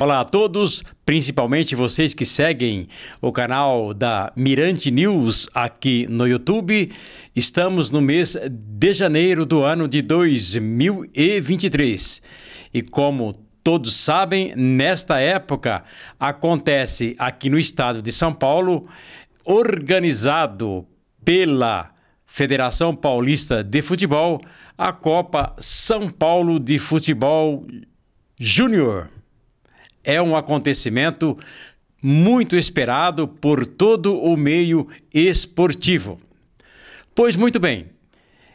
Olá a todos, principalmente vocês que seguem o canal da Mirante News aqui no YouTube. Estamos no mês de janeiro do ano de 2023 e, como todos sabem, nesta época acontece aqui no estado de São Paulo, organizado pela Federação Paulista de Futebol, a Copa São Paulo de Futebol Júnior é um acontecimento muito esperado por todo o meio esportivo. Pois muito bem,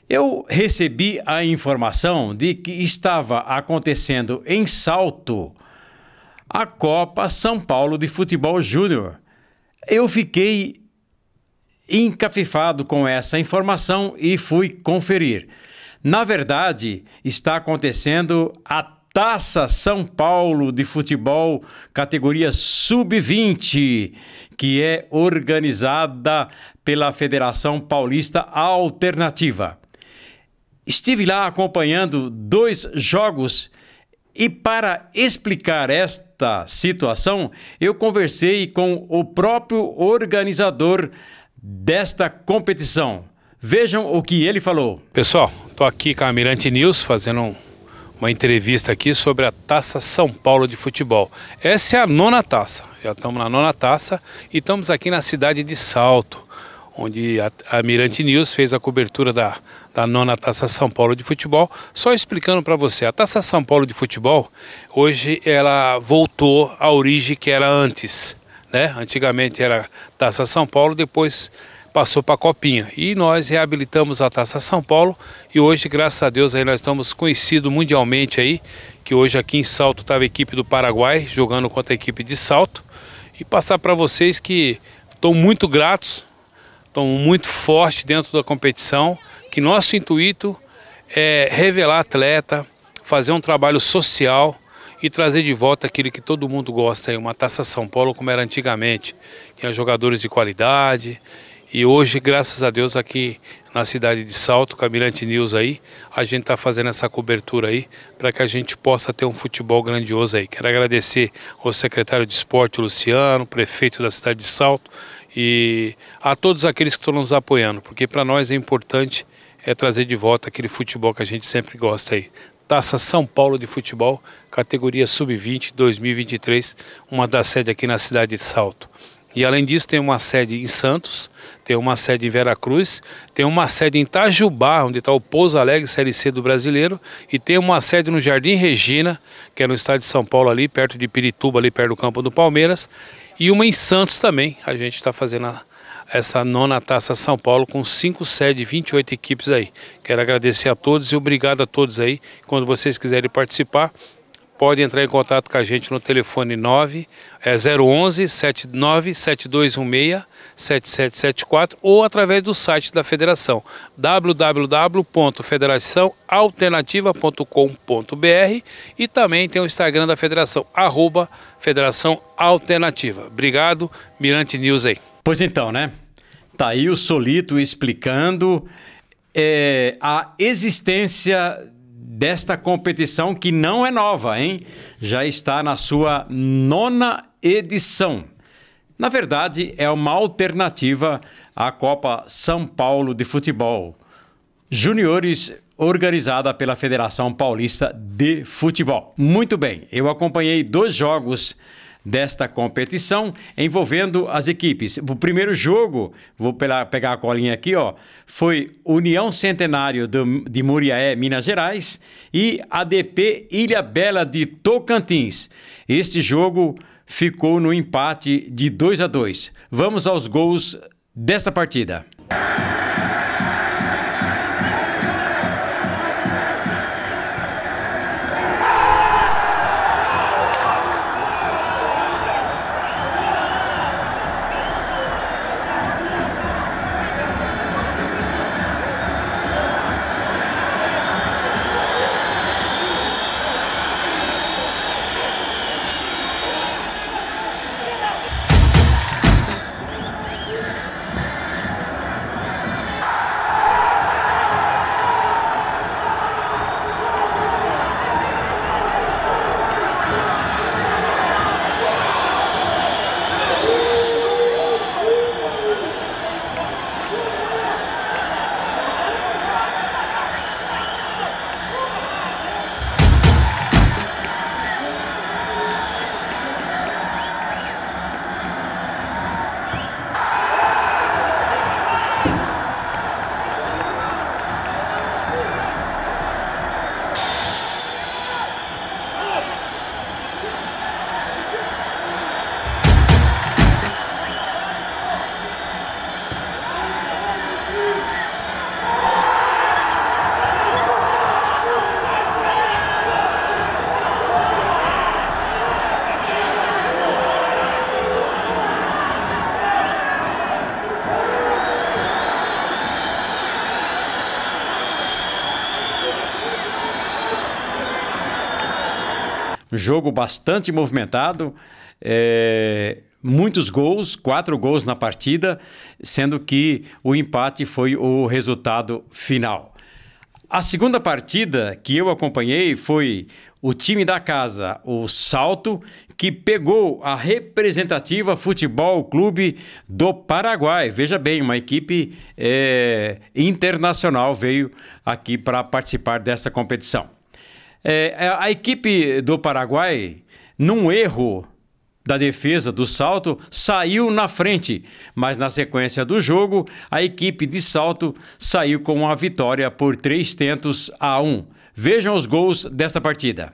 eu recebi a informação de que estava acontecendo em Salto a Copa São Paulo de Futebol Júnior. Eu fiquei encafifado com essa informação e fui conferir. Na verdade, está acontecendo a Taça São Paulo de Futebol, categoria Sub-20, que é organizada pela Federação Paulista Alternativa. Estive lá acompanhando dois jogos e para explicar esta situação, eu conversei com o próprio organizador desta competição. Vejam o que ele falou. Pessoal, estou aqui com a Mirante News fazendo um uma entrevista aqui sobre a Taça São Paulo de Futebol. Essa é a nona taça, já estamos na nona taça e estamos aqui na cidade de Salto, onde a, Mirante News fez a cobertura da, da nona Taça São Paulo de Futebol. Só explicando para você, a Taça São Paulo de Futebol, hoje ela voltou à origem que era antes. Né? Antigamente era Taça São Paulo, depois passou para a Copinha. E nós reabilitamos a Taça São Paulo e hoje, graças a Deus, aí nós estamos conhecidos mundialmente aí, que hoje aqui em Salto estava tá a equipe do Paraguai jogando contra a equipe de Salto. E passar para vocês que estão muito gratos, estão muito fortes dentro da competição, que nosso intuito é revelar atleta, fazer um trabalho social, e trazer de volta aquilo que todo mundo gosta, uma Taça São Paulo como era antigamente. Tinha é jogadores de qualidade, e hoje, graças a Deus, aqui na cidade de Salto, com a Mirante News aí, a gente está fazendo essa cobertura aí para que a gente possa ter um futebol grandioso aí. Quero agradecer ao secretário de esporte, Luciano, prefeito da cidade de Salto e a todos aqueles que estão nos apoiando, porque para nós é importante é trazer de volta aquele futebol que a gente sempre gosta aí. Taça São Paulo de Futebol, categoria Sub-20 2023, uma da sede aqui na cidade de Salto. E além disso, tem uma sede em Santos, tem uma sede em Veracruz, tem uma sede em Itajubá, onde está o Pouso Alegre, Série C do Brasileiro, e tem uma sede no Jardim Regina, que é no estado de São Paulo, ali perto de Pirituba, ali perto do campo do Palmeiras, e uma em Santos também. A gente está fazendo a, essa nona taça São Paulo com cinco sedes, 28 equipes aí. Quero agradecer a todos e obrigado a todos aí. Quando vocês quiserem participar, pode entrar em contato com a gente no telefone 9 é 011 79 7216 7774 ou através do site da federação www.federaçãoalternativa.com.br e também tem o Instagram da federação arroba Federação Alternativa. Obrigado, Mirante News aí. Pois então, né? Tá aí o Solito explicando é, a existência desta competição que não é nova, hein? Já está na sua nona edição. Na verdade, é uma alternativa à Copa São Paulo de Futebol Júniores organizada pela Federação Paulista de Futebol. Muito bem, eu acompanhei dois jogos desta competição envolvendo as equipes. O primeiro jogo, vou pegar a colinha aqui, ó, foi União Centenário de Muriaé, Minas Gerais, e ADP Ilha Bela de Tocantins. Este jogo ficou no empate de 2 a 2. Vamos aos gols desta partida. Jogo bastante movimentado. É, muitos gols, quatro gols na partida, sendo que o empate foi o resultado final. A segunda partida que eu acompanhei foi o time da casa, o Salto, que pegou a representativa Futebol Clube do Paraguai. Veja bem, uma equipe é, internacional veio aqui para participar desta competição. É, é, a equipe do Paraguai, num erro da defesa do Salto, saiu na frente, mas na sequência do jogo, a equipe de Salto saiu com a vitória por três tentos a um. Vejam os gols desta partida.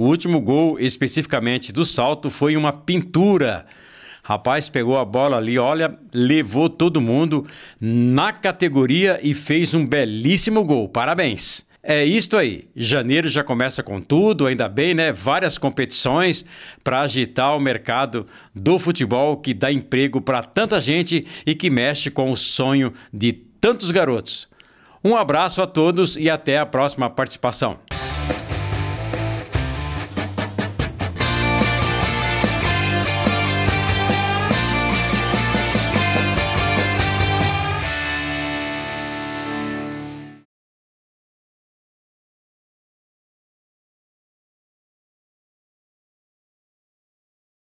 O último gol, especificamente do salto, foi uma pintura. Rapaz pegou a bola ali, olha, levou todo mundo na categoria e fez um belíssimo gol. Parabéns! É isto aí. Janeiro já começa com tudo, ainda bem, né? Várias competições para agitar o mercado do futebol que dá emprego para tanta gente e que mexe com o sonho de tantos garotos. Um abraço a todos e até a próxima participação.